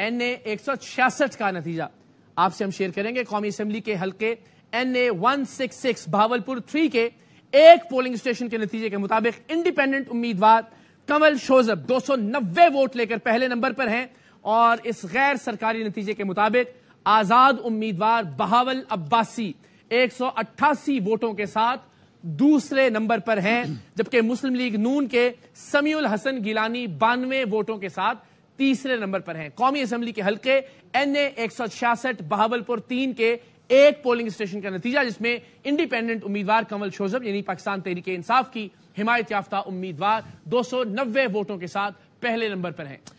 N A एक सौ छियासठ का नतीजा आपसे हम शेयर करेंगे कौमी असेंबली के हल्के N A one six six Bahawalpur three के एक पोलिंग स्टेशन के नतीजे के मुताबिक इंडिपेंडेंट उम्मीदवार कमल शोजब दो सौ नब्बे वोट लेकर पहले नंबर पर हैं और इस गैर सरकारी नतीजे के मुताबिक आजाद उम्मीदवार बहावल अब्बासी एक सौ अट्ठासी वोटों के साथ दूसरे नंबर पर हैं जबकि मुस्लिम लीग नून के समीउल हसन गिलानी बानवे वोटों के साथ तीसरे नंबर पर हैं कौमी असेंबली के हल्के एन ए एक सौ छियासठ बहावलपुर तीन के एक पोलिंग स्टेशन का नतीजा जिसमें इंडिपेंडेंट उम्मीदवार कमल शोजब यानी पाकिस्तान तहरीक इंसाफ की हिमायत याफ्ता उम्मीदवार दो सौ नब्बे वोटों के साथ पहले नंबर पर हैं